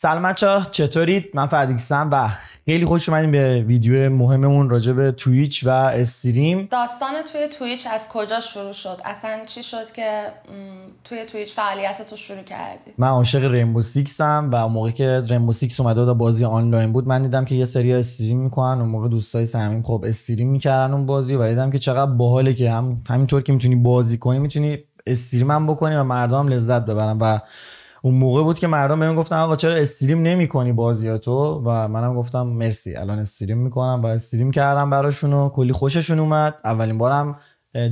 سلام ها چطورید من فردیکسم و خیلی خوش اومدیم به ویدیو مهممون راجع به تویچ و استریم داستان توی تویچ از کجا شروع شد اصلا چی شد که توی تویچ فعالیت تو شروع کردی من عاشق رمبو سیکسم و موقع که ریمبوسیکس سیکس اومده بازی آنلاین بود من دیدم که یه سری استریم میکنن و موقع دوستای سمیم خب استریم میکردن اون بازی و دیدم که چقدر باحاله که هم همینطور که میتونی بازی کنی میتونی استریم هم بکنی و مردم لذت ببرن و اون موقع بود که مردم بهم گفتن آقا چرا استریم نمیکنی بازیاتو و منم گفتم مرسی الان استریم میکنم و استریم کردم براشون و کلی خوششون اومد اولین بارم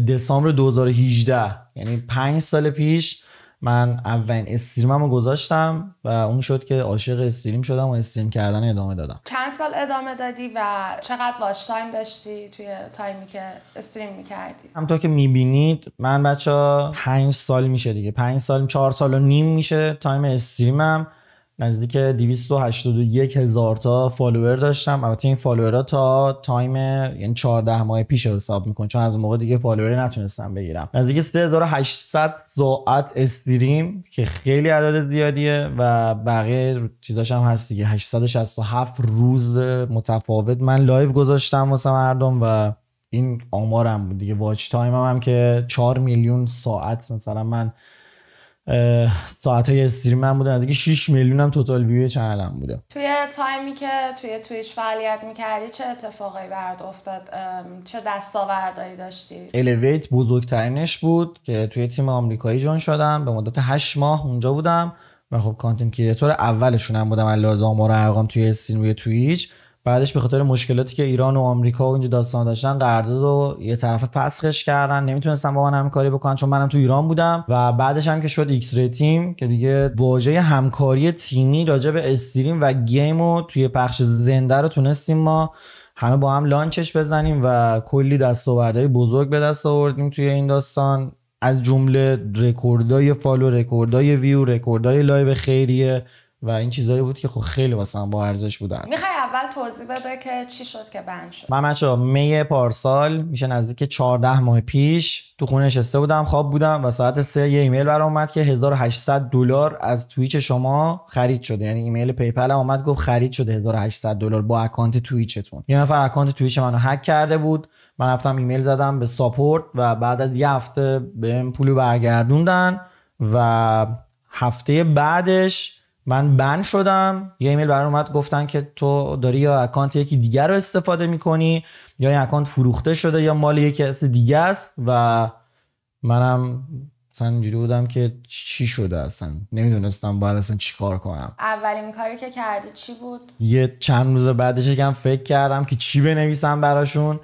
دسامبر 2018 یعنی پنج سال پیش من اولین استریمم رو گذاشتم و اون شد که عاشق استریم شدم و استریم کردن ادامه دادم چند سال ادامه دادی و چقدر واچ تایم داشتی توی تایمی که استریم میکردی همطور که میبینید من بچه ها پنج سال میشه دیگه پنج سال چهار سال و نیم میشه تایم استریمم نزدیک 281 هزار تا فالوور داشتم البته این فالوورها تا تایم یعنی 14 ماه پیش حساب میکن چون از اون موقع دیگه فالووری نتونستم بگیرم نزدیک 3800 ساعت استریم که خیلی عدد زیادیه و بقیه چیزاش هم هست دیگه 867 روز متفاوت من لایو گذاشتم واسه مردم و این آمارم بود دیگه واچ تایم هم, هم که 4 میلیون ساعت مثلا من ساعت های استریم من بودن از 6 میلیون هم توتال ویو چنلم بوده توی تایمی که توی تویچ فعالیت میکردی چه اتفاقی برد افتاد چه دستاوردهایی داشتی الیویت بزرگترینش بود که توی تیم آمریکایی جون شدم به مدت 8 ماه اونجا بودم و خب کانتنت کریتور اولشونم بودم از لحاظ آمار ارقام توی استریم روی تویچ بعدش به خاطر مشکلاتی که ایران و آمریکا و اینجا داستان داشتن قرارداد رو یه طرف پسخش کردن نمیتونستن با من همکاری بکنن چون منم تو ایران بودم و بعدش هم که شد ایکس ری تیم که دیگه واژه همکاری تیمی راجع به استریم و گیم رو توی پخش زنده رو تونستیم ما همه با هم لانچش بزنیم و کلی دستاوردهای بزرگ به دست آوردیم توی این داستان از جمله رکوردای فالو رکوردای ویو رکوردای لایو خیریه و این چیزایی بود که خب خیلی واسه با ارزش بودن میخوای اول توضیح بده که چی شد که بند شد من بچا می پارسال میشه نزدیک 14 ماه پیش تو خونه نشسته بودم خواب بودم و ساعت 3 یه ایمیل برام اومد که 1800 دلار از تویچ شما خرید شده یعنی ایمیل پیپل هم اومد گفت خرید شده 1800 دلار با اکانت توییچتون. یه نفر اکانت توییچ منو هک کرده بود من رفتم ایمیل زدم به ساپورت و بعد از یه هفته بهم پولو برگردوندن و هفته بعدش من بند شدم یه ایمیل برام اومد گفتن که تو داری یا اکانت یکی دیگر رو استفاده میکنی یا این اکانت فروخته شده یا مال یکی کس دیگه است و منم مثلا اینجوری بودم که چی شده اصلا نمیدونستم باید اصلا چی کار کنم اولین کاری که کردی چی بود یه چند روز بعدش یکم فکر کردم که چی بنویسم براشون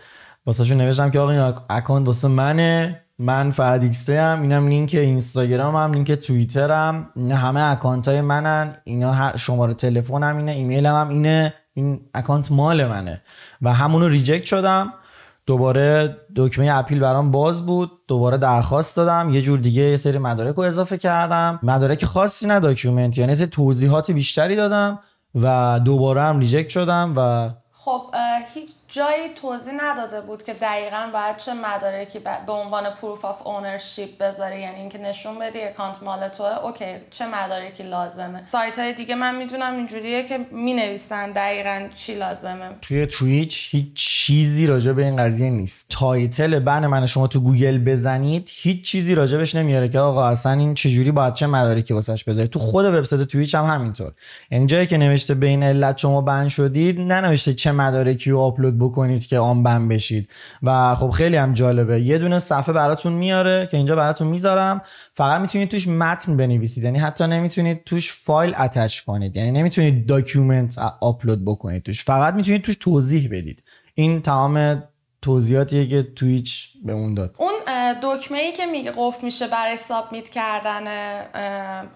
واسهشون نوشتم که آقا این اکانت واسه منه من فردیکسته هم اینم لینک اینستاگرام هم لینک توییتر هم همه اکانت های منن اینا شماره تلفن هم اینه ایمیل هم, اینه این اکانت مال منه و همونو ریجکت شدم دوباره دکمه اپیل برام باز بود دوباره درخواست دادم یه جور دیگه یه سری مدارک رو اضافه کردم مدارک خاصی نه داکیومنت یعنی سری توضیحات بیشتری دادم و دوباره هم ریجکت شدم و خب هیچ جایی توضیح نداده بود که دقیقا باید چه مدارکی به عنوان پروف آف اونرشیپ بذاره یعنی اینکه نشون بدی اکانت مال توه اوکی چه مدارکی لازمه سایت های دیگه من میدونم اینجوریه که می نویسن دقیقا چی لازمه توی توییچ هیچ چیزی راجع به این قضیه نیست تایتل بن من شما تو گوگل بزنید هیچ چیزی بهش نمیاره که آقا اصلا این چجوری باید چه مدارکی واسش بذاری تو خود وبسایت توییچ هم همینطور یعنی جایی که نوشته بین علت شما بن شدید ننوشته چه مدارکی و آپلود بکنید که بند بشید و خب خیلی هم جالبه یه دونه صفحه براتون میاره که اینجا براتون میذارم فقط میتونید توش متن بنویسید یعنی حتی نمیتونید توش فایل اتچ کنید یعنی نمیتونید داکیومنت آپلود بکنید توش فقط میتونید توش توضیح بدید این تمام توضیحاتیه که تویچ به اون داد اون دکمه ای که میگه قفل میشه برای سابمیت کردن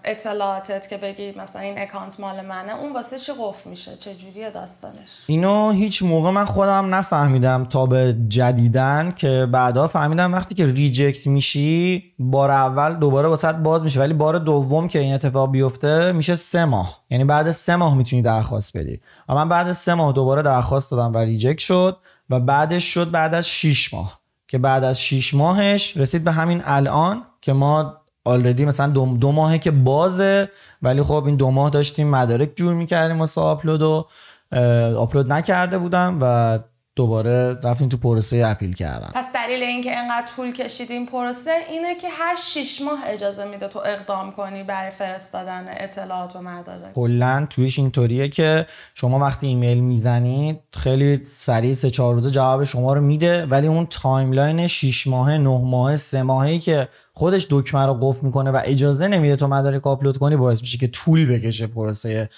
اطلاعاتت که بگی مثلا این اکانت مال منه اون واسه چی قفل میشه چه جوریه داستانش اینو هیچ موقع من خودم نفهمیدم تا به جدیدن که بعدا فهمیدم وقتی که ریجکت میشی بار اول دوباره واسه باز میشه ولی بار دوم که این اتفاق بیفته میشه سه ماه یعنی بعد سه ماه میتونی درخواست بدی و من بعد سه ماه دوباره درخواست دادم و ریجکت شد و بعدش شد بعد از 6 ماه که بعد از 6 ماهش رسید به همین الان که ما آلردی مثلا دو, دو ماهه که بازه ولی خب این دو ماه داشتیم مدارک جور میکردیم واسه آپلود و آپلود نکرده بودم و دوباره رفتیم تو پروسه اپیل کردم پس دلیل اینکه انقدر طول کشید این پروسه اینه که هر شیش ماه اجازه میده تو اقدام کنی برای فرستادن اطلاعات و مدارک کلا تویش اینطوریه که شما وقتی ایمیل میزنید خیلی سریع سه چهار روزه جواب شما رو میده ولی اون تایملاین شیش ماهه نه ماهه سه ماهی که خودش دکمه رو قفل میکنه و اجازه نمیده تو مدارک آپلود کنی باعث میشه که طول بکشه پروسه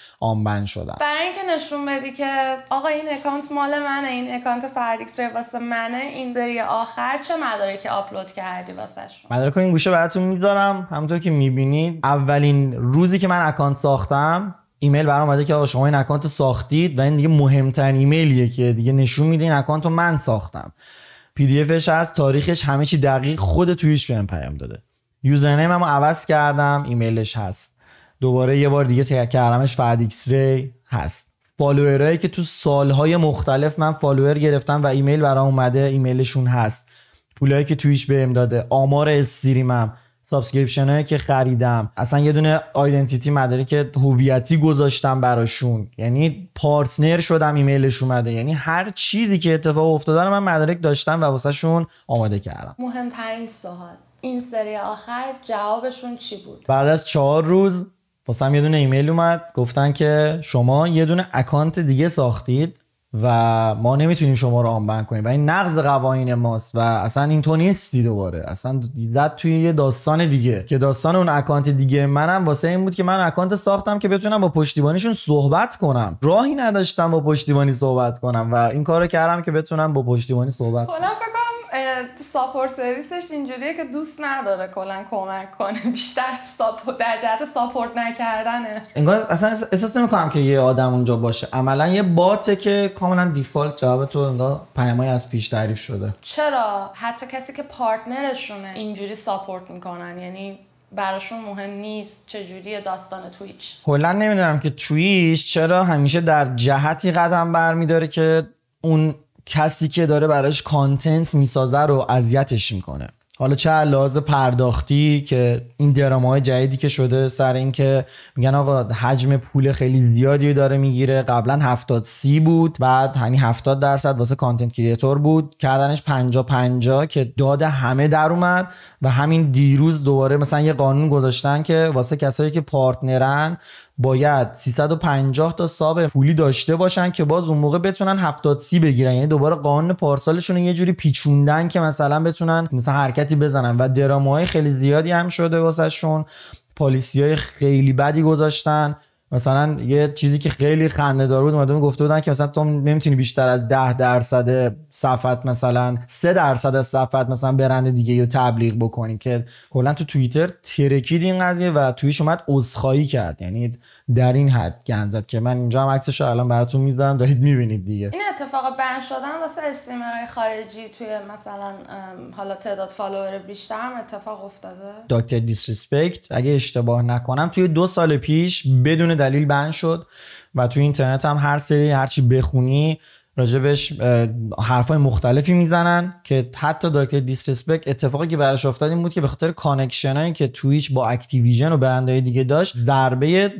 بند شدن برای اینکه نشون بدی که آقا این اکانت مال منه این اکانت فردیکس واسه منه این سری آخر هر چه مدارکی آپلود کردی واسهشون مدارک این گوشه براتون میذارم همونطور که میبینید اولین روزی که من اکانت ساختم ایمیل برام اومده که آقا شما این اکانت ساختید و این دیگه مهمترین ایمیلیه که دیگه نشون میده این اکانت رو من ساختم پی دی افش هست تاریخش همه چی دقیق خود تویش بهم پیام داده یوزرنیم هم عوض کردم ایمیلش هست دوباره یه بار دیگه تک کردمش فردیکس ری هست فالوورایی که تو سالهای مختلف من فالوور گرفتم و ایمیل برام اومده ایمیلشون هست پولایی که تویش بهم داده آمار استریمم سابسکریپشن هایی که خریدم اصلا یه دونه آیدنتیتی که هویتی گذاشتم براشون یعنی پارتنر شدم ایمیلش اومده یعنی هر چیزی که اتفاق افتاده رو من مدارک داشتم و واسهشون آماده کردم مهمترین سوال این سری آخر جوابشون چی بود بعد از چهار روز واسم یه دونه ایمیل اومد گفتن که شما یه دونه اکانت دیگه ساختید و ما نمیتونیم شما رو آنبند کنیم و این نقض قوانین ماست و اصلا این تو نیستی دوباره اصلا دیدت توی یه داستان دیگه که داستان اون اکانت دیگه منم واسه این بود که من اکانت ساختم که بتونم با پشتیبانیشون صحبت کنم راهی نداشتم با پشتیبانی صحبت کنم و این کارو کردم که بتونم با پشتیبانی صحبت کنم ساپورت سرویسش اینجوریه که دوست نداره کلا کمک کنه بیشتر ساپورت در جهت ساپورت نکردنه انگار اصلا احساس نمیکنم که یه آدم اونجا باشه عملا یه باته که کاملا دیفالت جواب تو اونجا پیامای از پیش تعریف شده چرا حتی کسی که پارتنرشونه اینجوری ساپورت میکنن یعنی براشون مهم نیست چجوری داستان تویچ کلا نمیدونم که تویچ چرا همیشه در جهتی قدم برمیداره که اون کسی که داره براش کانتنت میسازه رو اذیتش میکنه حالا چه لحاظ پرداختی که این های جدیدی که شده سر اینکه میگن آقا حجم پول خیلی زیادی داره میگیره قبلا 70 سی بود بعد هنی یعنی 70 درصد واسه کانتنت کریتور بود کردنش 50 50 که داد همه در اومد و همین دیروز دوباره مثلا یه قانون گذاشتن که واسه کسایی که پارتنرن باید 350 تا ساب پولی داشته باشن که باز اون موقع بتونن 70 سی بگیرن یعنی دوباره قانون پارسالشون یه جوری پیچوندن که مثلا بتونن مثلا حرکتی بزنن و دراماهای خیلی زیادی هم شده واسهشون پالیسی های خیلی بدی گذاشتن مثلا یه چیزی که خیلی خنده دار بود اومده گفته بودن که مثلا تو نمیتونی بیشتر از 10 درصد صفحت مثلا 3 درصد از صفحت مثلا برند دیگه رو تبلیغ بکنی که کلا تو توییتر ترکید این قضیه و تویش اومد عذرخواهی کرد یعنی در این حد گند که من اینجا هم عکسش الان براتون میذارم دارید میبینید دیگه این اتفاق بن شدن واسه استریمرهای خارجی توی مثلا حالا تعداد فالوور بیشتر هم اتفاق افتاده دکتر دیسریسپکت اگه اشتباه نکنم توی دو سال پیش بدون دلیل بند شد و تو اینترنت هم هر سری هرچی بخونی راجبش حرفای مختلفی میزنن که حتی داکتر دیسرسپک اتفاقی که براش افتاد این بود که به خاطر کانکشنایی که تویچ با اکتیویژن و برندهای دیگه داشت ضربه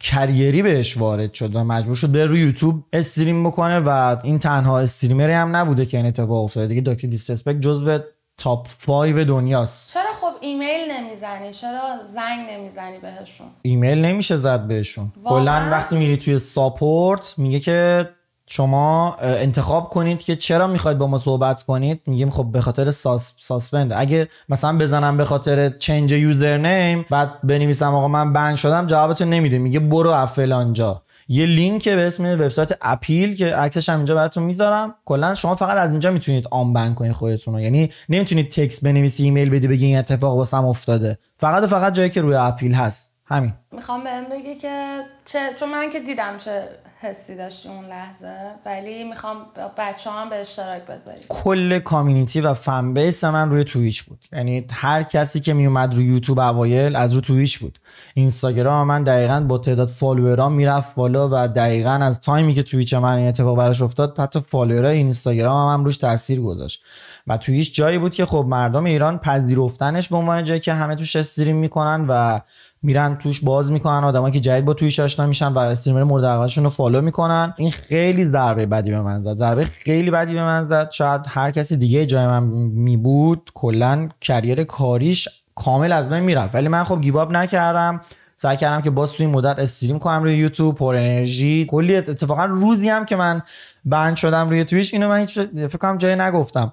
کریری بهش وارد شد و مجبور شد به روی یوتیوب استریم بکنه و این تنها استریمری هم نبوده که این اتفاق افتاده دیگه داکتر دیسرسپکت جزو تاپ 5 دنیاست چرا خب ایمیل نمیزنی چرا زنگ نمیزنی بهشون ایمیل نمیشه زد بهشون کلا وقتی میری توی ساپورت میگه که شما انتخاب کنید که چرا میخواید با ما صحبت کنید میگیم خب به خاطر ساس... ساسپند اگه مثلا بزنم به خاطر چنج یوزر نیم بعد بنویسم آقا من بند شدم جوابتون نمیده میگه برو افلانجا یه لینک به اسم وبسایت اپیل که عکسش هم اینجا براتون میذارم کلا شما فقط از اینجا میتونید آنبند کنید خودتون رو یعنی نمیتونید تکست بنویسی ایمیل بدی بگی این اتفاق واسم افتاده فقط و فقط جایی که روی اپیل هست همین میخوام بهم بگی که چه... چون من که دیدم چه حسی داشتی اون لحظه ولی میخوام بچه هم به اشتراک بذاری کل کامیونیتی و فن بیس من روی تویچ بود یعنی هر کسی که میومد روی یوتیوب اوایل از روی تویچ بود اینستاگرام من دقیقا با تعداد فالوورام میرفت بالا و دقیقا از تایمی که تویچ من این اتفاق براش افتاد حتی فالوورای اینستاگرام هم, روش تاثیر گذاشت و تویچ جایی بود که خب مردم ایران پذیرفتنش به عنوان جایی که همه توش استریم میکنن و میرن توش باز میکنن آدمایی که جدید با تویش آشنا میشن و استریمر مورد علاقهشون رو فالو میکنن این خیلی ضربه بدی به من زد ضربه خیلی بدی به من زد شاید هر کسی دیگه جای من میبود کلا کریر کاریش کامل از من میرفت ولی من خب گیواب نکردم سعی کردم که باز توی مدت استریم کنم روی یوتیوب پر انرژی کلی اتفاقا روزی هم که من بند شدم روی تویش اینو من هیچ فکر کنم جای نگفتم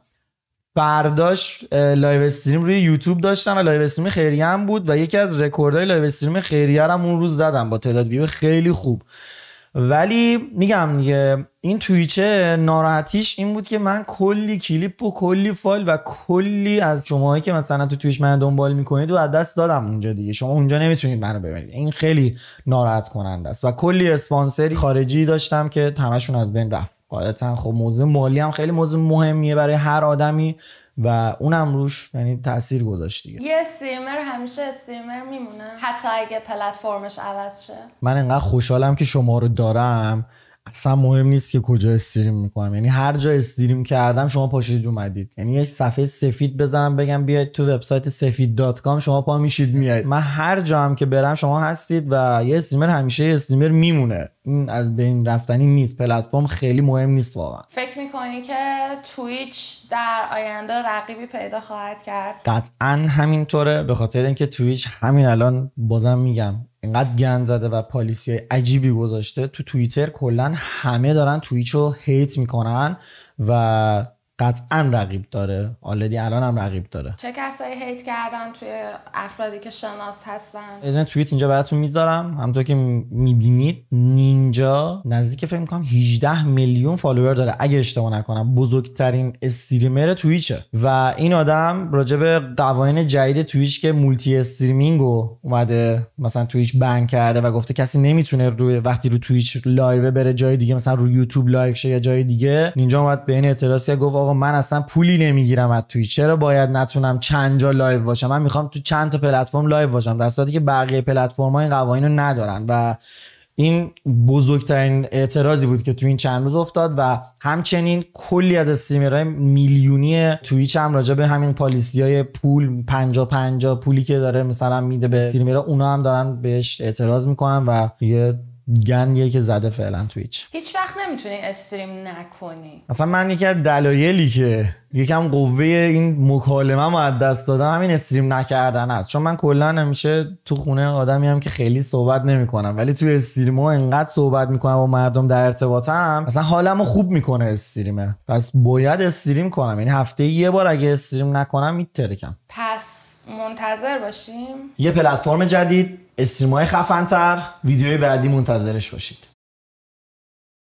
برداشت لایو استریم روی یوتیوب داشتم و لایو استریم خیریه هم بود و یکی از رکوردهای لایو استریم خیریه هم اون روز زدم با تعداد ویو خیلی خوب ولی میگم دیگه این تویچه ناراحتیش این بود که من کلی کلیپ و کلی فایل و کلی از شماهایی که مثلا تو تویچ من دنبال میکنید و از دست دادم اونجا دیگه شما اونجا نمیتونید منو ببینید این خیلی ناراحت کننده است و کلی اسپانسری خارجی داشتم که تمشون از بین رفت قاعدتا خب موضوع مالی هم خیلی موضوع مهمیه برای هر آدمی و اونم روش یعنی تاثیر گذاشت دیگه یه استریمر همیشه استریمر میمونه حتی اگه پلتفرمش عوض شه من انقدر خوشحالم که شما رو دارم اصلا مهم نیست که کجا استریم میکنم یعنی هر جا استریم کردم شما پاشید اومدید یعنی یه صفحه سفید بزنم بگم بیاید تو وبسایت سفید دات کام شما پا میشید میاید من هر جا هم که برم شما هستید و یه استریمر همیشه یه استریمر میمونه این از بین رفتنی نیست پلتفرم خیلی مهم نیست واقعا فکر میکنی که تویچ در آینده رقیبی پیدا خواهد کرد قطعا همینطوره به خاطر اینکه تویچ همین الان بازم میگم انقدر گند زده و پالیسی عجیبی گذاشته تو توییتر کلا همه دارن تویچ رو هیت میکنن و قطعا رقیب داره آلدی الان هم رقیب داره چه کسایی هیت کردن توی افرادی که شناس هستن یه توییت اینجا براتون میذارم همونطور که میبینید نینجا نزدیک فکر میکنم 18 میلیون فالوور داره اگه اشتباه نکنم بزرگترین استریمر تویچه و این آدم راجع به قوانین جدید تویچ که مولتی استریمینگ اومده مثلا تویچ بن کرده و گفته کسی نمیتونه روی وقتی رو توییچ لایو بره جای دیگه مثلا رو یوتیوب لایو شه یا جای دیگه نینجا اومد به این گفت من اصلا پولی نمیگیرم از توی چرا باید نتونم چند جا لایو باشم من میخوام تو چند تا پلتفرم لایو باشم در صورتی که بقیه پلتفرم این قوانین رو ندارن و این بزرگترین اعتراضی بود که تو این چند روز افتاد و همچنین کلی از استریمرهای میلیونی تویچ هم راجع به همین پالیسی های پول 50 پنجا پولی که داره مثلا میده به استریمرها اونا هم دارن بهش اعتراض میکنن و یه گنگه که زده فعلا تویچ هیچ وقت نمیتونی استریم نکنی اصلا من یکی از دلایلی که یکم قوه این مکالمه ما دست دادم همین استریم نکردن است چون من کلا نمیشه تو خونه آدمی هم که خیلی صحبت نمیکنم ولی توی استریم ها انقدر صحبت میکنم با مردم در ارتباطم اصلا حالمو خوب میکنه استریمه پس باید استریم کنم یعنی هفته یه بار اگه استریم نکنم میترکم پس منتظر باشیم یه پلتفرم جدید استریمای خفنتر ویدیوی بعدی منتظرش باشید